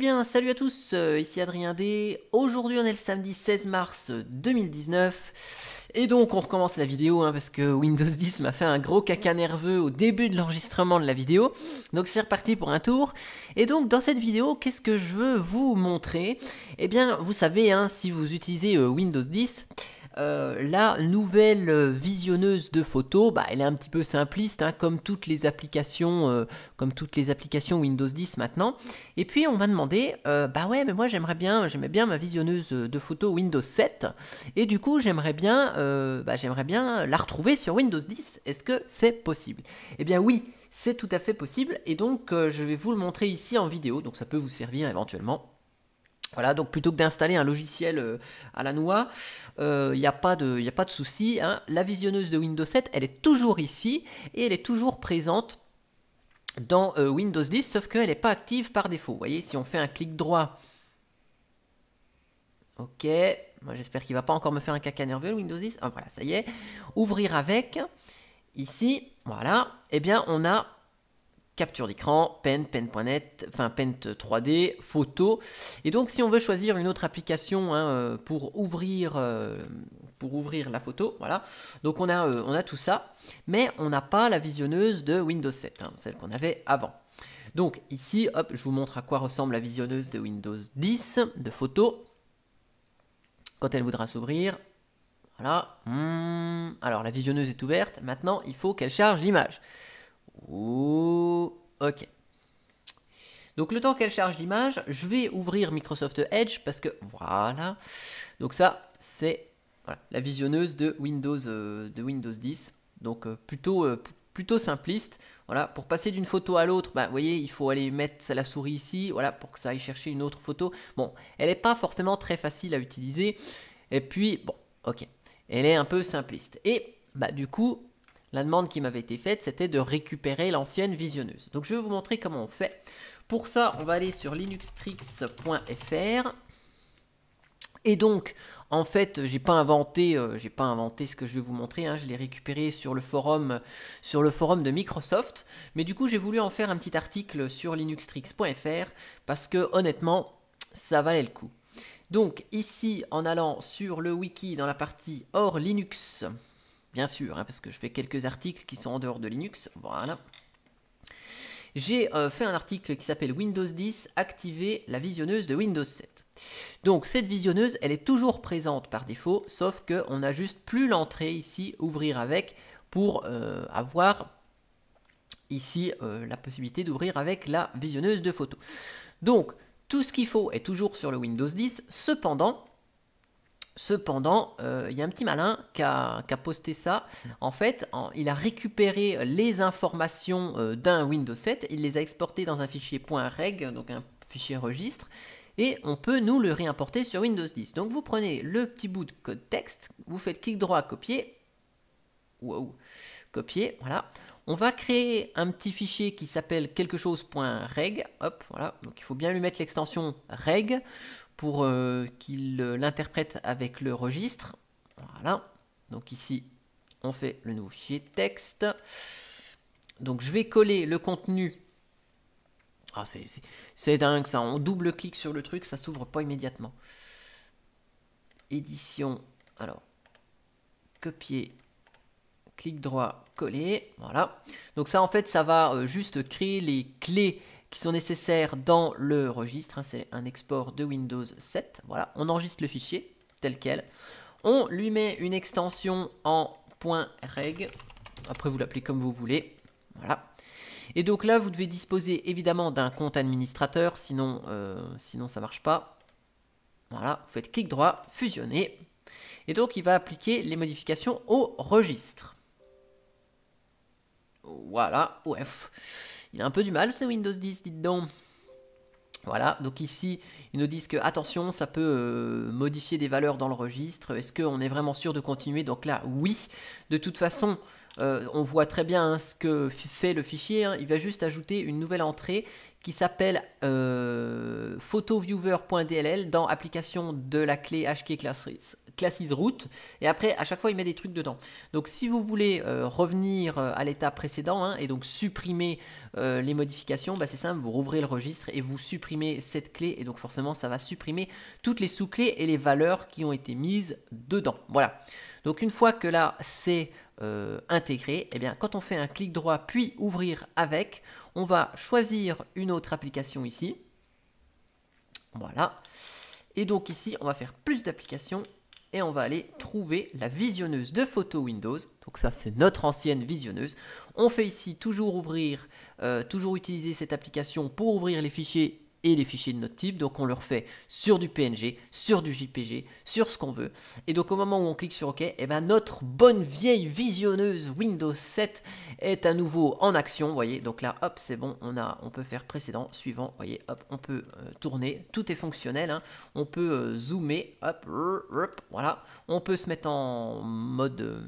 bien, salut à tous, euh, ici Adrien D. Aujourd'hui, on est le samedi 16 mars 2019. Et donc, on recommence la vidéo hein, parce que Windows 10 m'a fait un gros caca nerveux au début de l'enregistrement de la vidéo. Donc, c'est reparti pour un tour. Et donc, dans cette vidéo, qu'est-ce que je veux vous montrer Eh bien, vous savez, hein, si vous utilisez euh, Windows 10, euh, la nouvelle visionneuse de photos, bah, elle est un petit peu simpliste, hein, comme toutes les applications, euh, comme toutes les applications Windows 10 maintenant. Et puis on m'a demandé, euh, bah ouais, mais moi j'aimerais bien, j'aimais bien ma visionneuse de photos Windows 7, et du coup j'aimerais bien, bah, j'aimerais bien la retrouver sur Windows 10. Est-ce que c'est possible Eh bien oui, c'est tout à fait possible, et donc je vais vous le montrer ici en vidéo, donc ça peut vous servir éventuellement. Voilà, donc plutôt que d'installer un logiciel euh, à la noix, il euh, n'y a pas de, y a pas de souci. Hein. La visionneuse de Windows 7, elle est toujours ici et elle est toujours présente dans euh, Windows 10, sauf qu'elle n'est pas active par défaut. Vous voyez, si on fait un clic droit, ok, moi j'espère qu'il ne va pas encore me faire un caca nerveux Windows 10. Ah, voilà, ça y est. Ouvrir avec, ici, voilà, eh bien on a capture d'écran, pen, Paint.net, enfin Paint 3D, photo. Et donc si on veut choisir une autre application hein, euh, pour, ouvrir, euh, pour ouvrir la photo, voilà. Donc on a, euh, on a tout ça, mais on n'a pas la visionneuse de Windows 7, hein, celle qu'on avait avant. Donc ici, hop, je vous montre à quoi ressemble la visionneuse de Windows 10 de photo. Quand elle voudra s'ouvrir, voilà. Hmm. Alors la visionneuse est ouverte, maintenant il faut qu'elle charge l'image. Ou ok. Donc le temps qu'elle charge l'image, je vais ouvrir Microsoft Edge parce que voilà. Donc ça, c'est la visionneuse de Windows, euh, de Windows 10. Donc euh, plutôt, euh, plutôt simpliste. Voilà, pour passer d'une photo à l'autre, bah, vous voyez, il faut aller mettre la souris ici, voilà, pour que ça aille chercher une autre photo. Bon, elle n'est pas forcément très facile à utiliser. Et puis, bon, ok, elle est un peu simpliste. Et bah, du coup, la demande qui m'avait été faite, c'était de récupérer l'ancienne visionneuse. Donc je vais vous montrer comment on fait. Pour ça, on va aller sur linuxtricks.fr. Et donc, en fait, j'ai pas inventé, euh, j'ai pas inventé ce que je vais vous montrer. Hein. je l'ai récupéré sur le forum, sur le forum de Microsoft. Mais du coup, j'ai voulu en faire un petit article sur LinuxTrix.fr parce que honnêtement, ça valait le coup. Donc ici, en allant sur le wiki dans la partie hors Linux, bien sûr, hein, parce que je fais quelques articles qui sont en dehors de Linux. Voilà. J'ai euh, fait un article qui s'appelle Windows 10, activer la visionneuse de Windows 7. Donc cette visionneuse, elle est toujours présente par défaut, sauf qu'on n'a juste plus l'entrée ici, ouvrir avec, pour euh, avoir ici euh, la possibilité d'ouvrir avec la visionneuse de photos. Donc tout ce qu'il faut est toujours sur le Windows 10, cependant, Cependant, euh, il y a un petit malin qui a, posté ça. En fait, il a récupéré les informations euh, d'un Windows 7, il les a exportées dans un fichier .reg, donc un fichier registre, et on peut nous le réimporter sur Windows 10. Donc vous prenez le petit bout de code texte, vous faites clic droit, copier, wow, copier, voilà. On va créer un petit fichier qui s'appelle quelque chose.reg. Hop, voilà. Donc il faut bien lui mettre l'extension reg pour euh, qu'il euh, l'interprète avec le registre. Voilà. Donc ici, on fait le nouveau fichier texte. Donc je vais coller le contenu. Ah, c'est dingue ça. On double-clique sur le truc, ça s'ouvre pas immédiatement. Édition. Alors, copier clic droit, coller, voilà. Donc ça en fait ça va euh, juste créer les clés qui sont nécessaires dans le registre, hein. c'est un export de Windows 7, voilà, on enregistre le fichier tel quel, on lui met une extension en .reg, après vous l'appelez comme vous voulez, voilà. Et donc là vous devez disposer évidemment d'un compte administrateur, sinon, ça euh, sinon ça marche pas. Voilà, vous faites clic droit, fusionner, et donc il va appliquer les modifications au registre. Voilà, ouf. Il a un peu du mal ce Windows 10, dites donc. Voilà, donc ici, ils nous disent que, attention, ça peut euh, modifier des valeurs dans le registre. Est-ce qu'on est vraiment sûr de continuer Donc là, oui. De toute façon, euh, on voit très bien hein, ce que fait le fichier. Hein. Il va juste ajouter une nouvelle entrée qui s'appelle euh, photoviewer.dll dans application de la clé class classes route et après à chaque fois il met des trucs dedans. Donc si vous voulez euh, revenir euh, à l'état précédent hein, et donc supprimer euh, les modifications, bah, c'est simple, vous rouvrez le registre et vous supprimez cette clé et donc forcément ça va supprimer toutes les sous-clés et les valeurs qui ont été mises dedans. Voilà. Donc une fois que là c'est intégré, et eh bien quand on fait un clic droit puis ouvrir avec, on va choisir une autre application ici. Voilà. Et donc ici, on va faire plus d'applications et on va aller trouver la visionneuse de photos Windows. Donc ça c'est notre ancienne visionneuse. On fait ici toujours ouvrir, euh, toujours utiliser cette application pour ouvrir les fichiers et les fichiers de notre type. Donc on le refait sur du PNG, sur du JPG, sur ce qu'on veut. Et donc au moment où on clique sur OK, et eh ben notre bonne vieille visionneuse Windows 7 est à nouveau en action. Vous voyez, donc là, hop, c'est bon, on, a, on peut faire précédent, suivant. voyez, hop, on peut euh, tourner. Tout est fonctionnel. Hein. On peut euh, zoomer, hop, voilà. On peut se mettre en mode... Euh,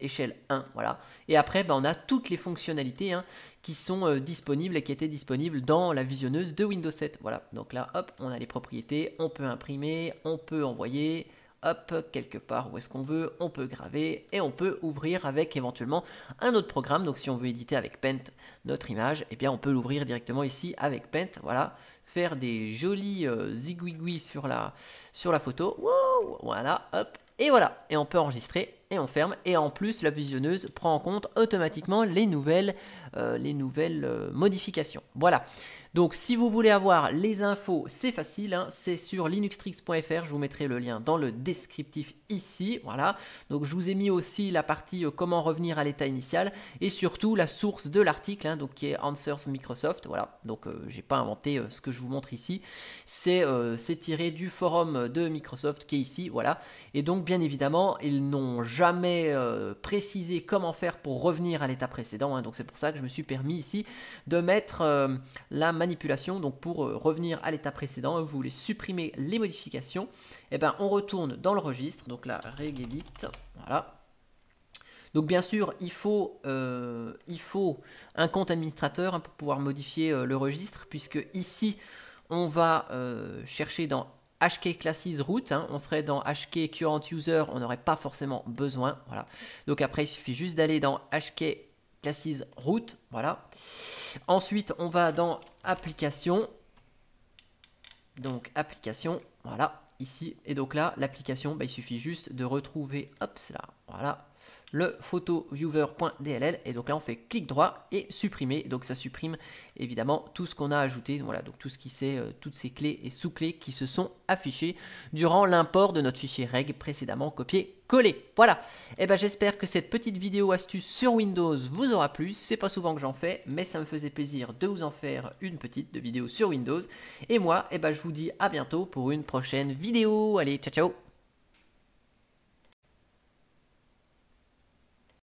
échelle 1. Voilà. Et après, ben, on a toutes les fonctionnalités hein, qui sont euh, disponibles et qui étaient disponibles dans la visionneuse de Windows 7. Voilà. Donc là, hop, on a les propriétés, on peut imprimer, on peut envoyer, hop, quelque part où est-ce qu'on veut, on peut graver et on peut ouvrir avec éventuellement un autre programme. Donc si on veut éditer avec Paint notre image, eh bien on peut l'ouvrir directement ici avec Paint, voilà faire des jolis euh, zigouigouis sur la, sur la photo. voilà, hop, et voilà. Et on peut enregistrer et on ferme. Et en plus, la visionneuse prend en compte automatiquement les nouvelles, euh, les nouvelles euh, modifications. Voilà. Donc, si vous voulez avoir les infos, c'est facile. Hein. c'est sur linuxtrix.fr. Je vous mettrai le lien dans le descriptif ici. Voilà. Donc, je vous ai mis aussi la partie comment revenir à l'état initial et surtout la source de l'article, hein, donc qui est Answers Microsoft. Voilà. Donc, j'ai pas inventé ce que je je vous montre ici, euh, c'est tiré du forum de Microsoft qui est ici, voilà. Et donc bien évidemment, ils n'ont jamais euh, précisé comment faire pour revenir à l'état précédent, hein. donc c'est pour ça que je me suis permis ici de mettre euh, la manipulation, donc pour revenir à l'état précédent, hein, vous voulez supprimer les modifications, et eh ben on retourne dans le registre, donc règle regedit, voilà. Donc bien sûr, il faut, euh, il faut un compte administrateur hein, pour pouvoir modifier euh, le registre, puisque ici, on va euh, chercher dans HK Classes hein. on serait dans HK Current User, on n'aurait pas forcément besoin. Voilà. Donc après, il suffit juste d'aller dans HK Classes voilà. Ensuite, on va dans Application, donc Application, voilà, ici. Et donc là, l'application, bah, il suffit juste de retrouver, hop, là, voilà, le photoviewer.dll et donc là on fait clic droit et supprimer donc ça supprime évidemment tout ce qu'on a ajouté voilà donc tout ce qui c'est euh, toutes ces clés et sous-clés qui se sont affichées durant l'import de notre fichier reg précédemment copié collé. Voilà. Et eh ben j'espère que cette petite vidéo astuce sur Windows vous aura plu. C'est pas souvent que j'en fais, mais ça me faisait plaisir de vous en faire une petite de vidéo sur Windows. Et moi, et eh ben je vous dis à bientôt pour une prochaine vidéo. Allez, ciao ciao.